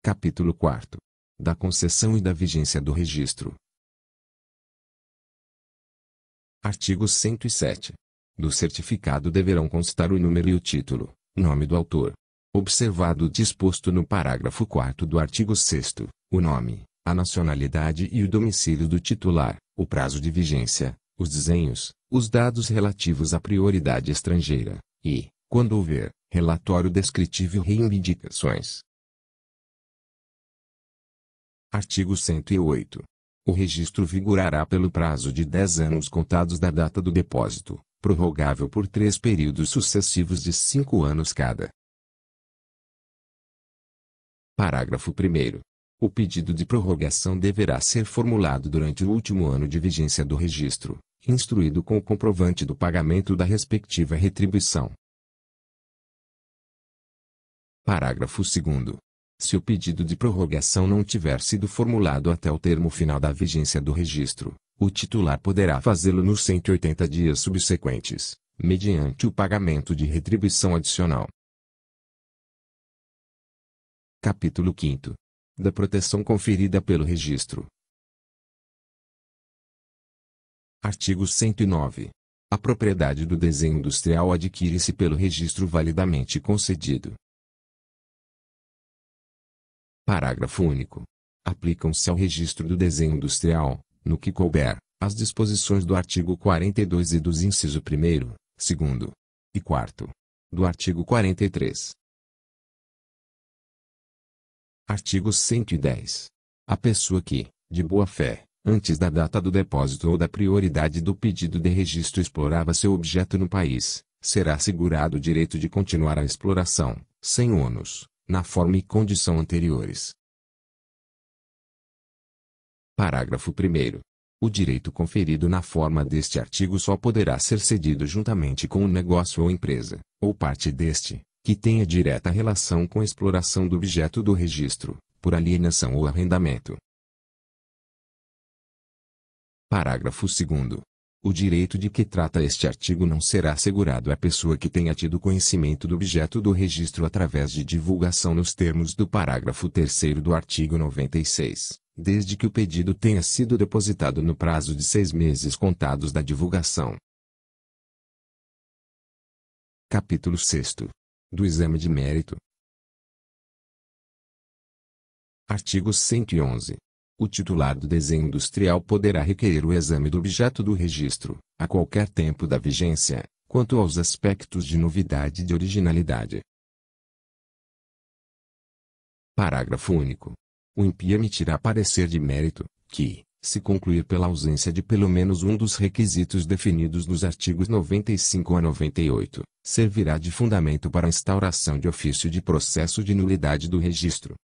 Capítulo 4 Da concessão e da vigência do registro. Artigo 107. Do certificado deverão constar o número e o título, nome do autor. Observado o disposto no parágrafo 4 do artigo 6 o nome, a nacionalidade e o domicílio do titular, o prazo de vigência, os desenhos, os dados relativos à prioridade estrangeira e, quando houver, relatório descritivo e reivindicações Artigo 108. O registro vigorará pelo prazo de 10 anos contados da data do depósito, prorrogável por três períodos sucessivos de cinco anos cada. Parágrafo 1. O pedido de prorrogação deverá ser formulado durante o último ano de vigência do registro, instruído com o comprovante do pagamento da respectiva retribuição. Parágrafo 2 se o pedido de prorrogação não tiver sido formulado até o termo final da vigência do registro, o titular poderá fazê-lo nos 180 dias subsequentes, mediante o pagamento de retribuição adicional. Capítulo 5 Da proteção conferida pelo registro. Artigo 109. A propriedade do desenho industrial adquire-se pelo registro validamente concedido, Parágrafo único. Aplicam-se ao registro do desenho industrial, no que couber, as disposições do artigo 42 e dos inciso 1, 2 e 4 do artigo 43. Artigo 110. A pessoa que, de boa fé, antes da data do depósito ou da prioridade do pedido de registro explorava seu objeto no país, será assegurado o direito de continuar a exploração, sem ônus, na forma e condição anteriores. Parágrafo 1. O direito conferido na forma deste artigo só poderá ser cedido juntamente com o negócio ou empresa, ou parte deste, que tenha direta relação com a exploração do objeto do registro, por alienação ou arrendamento. Parágrafo 2. O direito de que trata este artigo não será assegurado à pessoa que tenha tido conhecimento do objeto do registro através de divulgação nos termos do parágrafo 3 do artigo 96, desde que o pedido tenha sido depositado no prazo de seis meses contados da divulgação. Capítulo 6. Do Exame de Mérito. Artigo 111 o titular do desenho industrial poderá requerer o exame do objeto do registro, a qualquer tempo da vigência, quanto aos aspectos de novidade e de originalidade. Parágrafo único. O INPI emitirá parecer de mérito, que, se concluir pela ausência de pelo menos um dos requisitos definidos nos artigos 95 a 98, servirá de fundamento para a instauração de ofício de processo de nulidade do registro.